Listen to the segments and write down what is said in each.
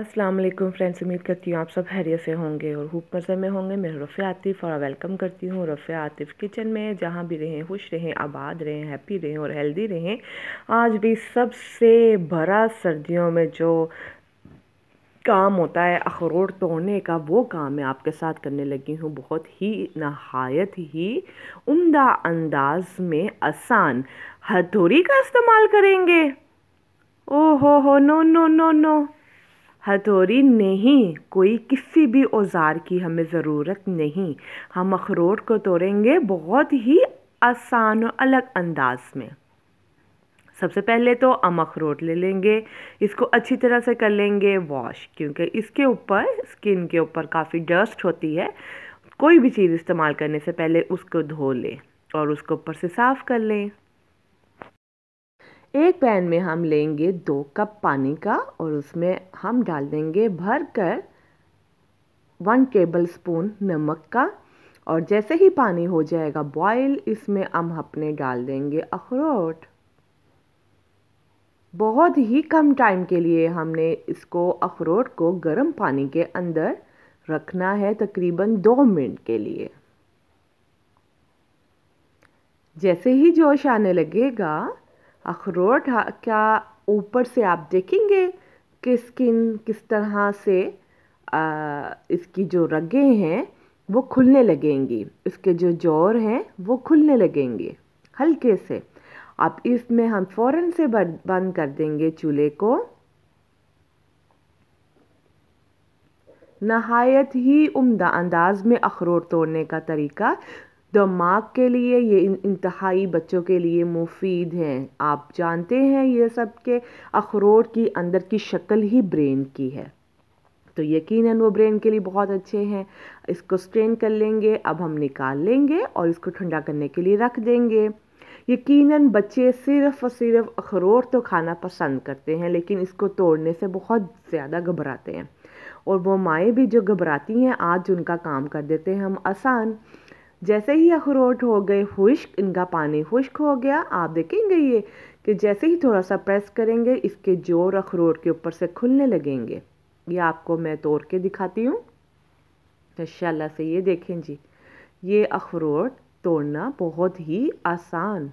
अस्सलाम वालेकुम फ्रेंड्स उम्मीद करती हूँ आप सब हैरियत से होंगे और खूब मज़े में होंगे मैं रफ़ आतिफ़ और वेलकम करती हूँ रफ़ आतिफ़ किचन में जहाँ भी रहें खुश रहें आबाद रहें हैप्पी रहें और हेल्दी रहें आज भी सबसे भरा सर्दियों में जो काम होता है अखरोट तोड़ने का वो काम मैं आपके साथ करने लगी हूँ बहुत ही नहायत ही उमदा अंदाज में आसान हथौड़ी का इस्तेमाल करेंगे ओ हो हो नो नो नो नो हथौड़ी नहीं कोई किसी भी औज़ार की हमें ज़रूरत नहीं हम अखरोट को तोड़ेंगे बहुत ही आसान और अलग अंदाज में सबसे पहले तो हम अखरोट ले लेंगे इसको अच्छी तरह से कर लेंगे वॉश क्योंकि इसके ऊपर स्किन के ऊपर काफ़ी डस्ट होती है कोई भी चीज़ इस्तेमाल करने से पहले उसको धो लें और उसको ऊपर से साफ़ कर लें एक पैन में हम लेंगे दो कप पानी का और उसमें हम डाल देंगे भर कर वन टेबल स्पून नमक का और जैसे ही पानी हो जाएगा बॉयल इसमें हम अपने डाल देंगे अखरोट बहुत ही कम टाइम के लिए हमने इसको अखरोट को गर्म पानी के अंदर रखना है तकरीबन दो मिनट के लिए जैसे ही जोश आने लगेगा अखरोट क्या ऊपर से आप देखेंगे कि स्किन किस तरह से आ, इसकी जो रगे हैं वो खुलने लगेंगी इसके जो जोर हैं वो खुलने लगेंगे हल्के से अब इसमें हम फ़ौरन से बंद कर देंगे चूल्हे को नहायत ही उम्दा अंदाज में अखरोट तोड़ने का तरीका दिमाग के लिए ये इंतहाई बच्चों के लिए मुफीद हैं आप जानते हैं ये सब के अखरोट की अंदर की शक्ल ही ब्रेन की है तो यकीनन वो ब्रेन के लिए बहुत अच्छे हैं इसको स्ट्रेन कर लेंगे अब हम निकाल लेंगे और इसको ठंडा करने के लिए रख देंगे यकीनन बच्चे सिर्फ और सिर्फ अखरोट तो खाना पसंद करते हैं लेकिन इसको तोड़ने से बहुत ज़्यादा घबराते हैं और वो माएँ भी जो घबराती हैं आज उनका काम कर देते हैं हम आसान जैसे ही अखरोट हो गए खुश्क इनका पानी खुश्क हो गया आप देखेंगे ये कि जैसे ही थोड़ा सा प्रेस करेंगे इसके जोर अखरोट के ऊपर से खुलने लगेंगे ये आपको मैं तोड़ के दिखाती हूँ माशाला से ये देखें जी ये अखरोट तोड़ना बहुत ही आसान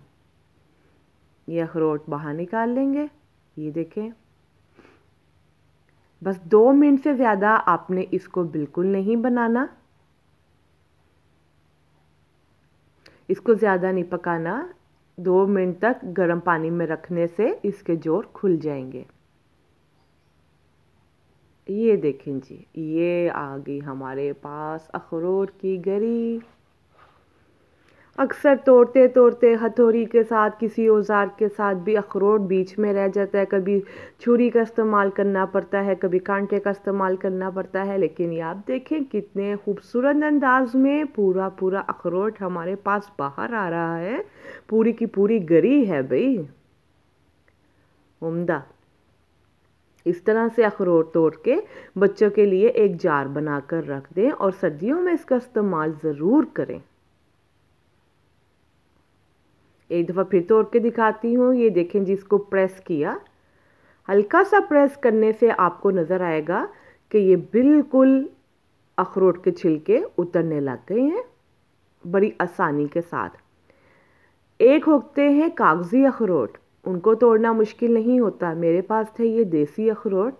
ये अखरोट बाहर निकाल लेंगे ये देखें बस दो मिनट से ज़्यादा आपने इसको बिल्कुल नहीं बनाना इसको ज़्यादा नहीं पकाना दो मिनट तक गर्म पानी में रखने से इसके जोर खुल जाएंगे ये देखें जी ये आ गई हमारे पास अखरोट की गरी अक्सर तोड़ते तोड़ते हथौड़ी के साथ किसी औजार के साथ भी अखरोट बीच में रह जाता है कभी छुरी का इस्तेमाल करना पड़ता है कभी कांटे का इस्तेमाल करना पड़ता है लेकिन ये आप देखें कितने खूबसूरत अंदाज में पूरा पूरा अखरोट हमारे पास बाहर आ रहा है पूरी की पूरी गरी है भाई उमदा इस तरह से अखरोट तोड़ के बच्चों के लिए एक जार बनाकर रख दें और सर्दियों में इसका इस्तेमाल ज़रूर करें एक दफ़ा फिर तोड़ के दिखाती हूँ ये देखें जी इसको प्रेस किया हल्का सा प्रेस करने से आपको नज़र आएगा कि ये बिल्कुल अखरोट के छिलके उतरने लग गए हैं बड़ी आसानी के साथ एक होते हैं कागज़ी अखरोट उनको तोड़ना मुश्किल नहीं होता मेरे पास थे ये देसी अखरोट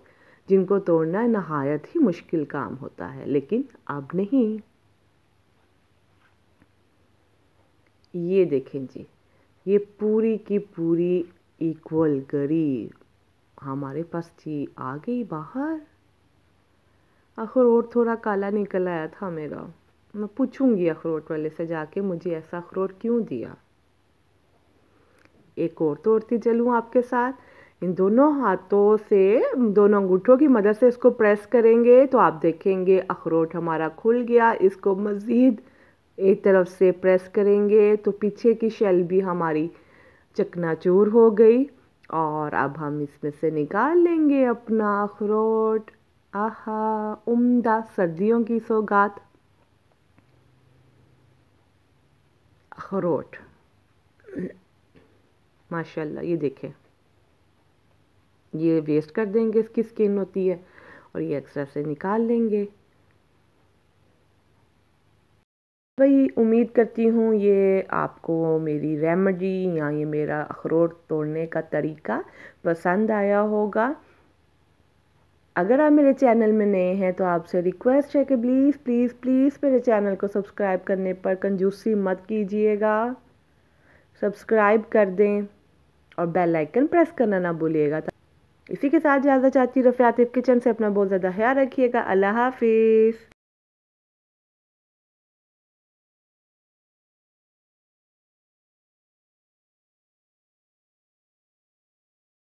जिनको तोड़ना नहायत ही मुश्किल काम होता है लेकिन अब नहीं ये देखें जी ये पूरी की पूरी इक्वल गरी हमारे पास थी आ गई बाहर अखरोट थोड़ा काला निकल आया था मेरा मैं पूछूंगी अखरोट वाले से जाके मुझे ऐसा अखरोट क्यों दिया एक और तोड़ती चलूँ आपके साथ इन दोनों हाथों से दोनों अंगूठों की मदद से इसको प्रेस करेंगे तो आप देखेंगे अखरोट हमारा खुल गया इसको मज़ीद एक तरफ से प्रेस करेंगे तो पीछे की शेल भी हमारी चकनाचूर हो गई और अब हम इसमें से निकाल लेंगे अपना अखरोट आहा उम्दा सर्दियों की सौगात अखरोट माशाल्लाह ये देखें ये वेस्ट कर देंगे इसकी स्किन होती है और ये एक्स्ट्रा से निकाल लेंगे भाई उम्मीद करती हूँ ये आपको मेरी रेमेडी या ये मेरा अखरोट तोड़ने का तरीका पसंद आया होगा अगर आप मेरे चैनल में नए हैं तो आपसे रिक्वेस्ट है कि प्लीज़ प्लीज़ प्लीज़ मेरे चैनल को सब्सक्राइब करने पर कंजूसी मत कीजिएगा सब्सक्राइब कर दें और बेल आइकन प्रेस करना ना भूलिएगा इसी के साथ ज़्यादा चाहती रफ़ियात किचन से अपना बहुत ज़्यादा ख्याल रखिएगा अल्लाह हाफिज़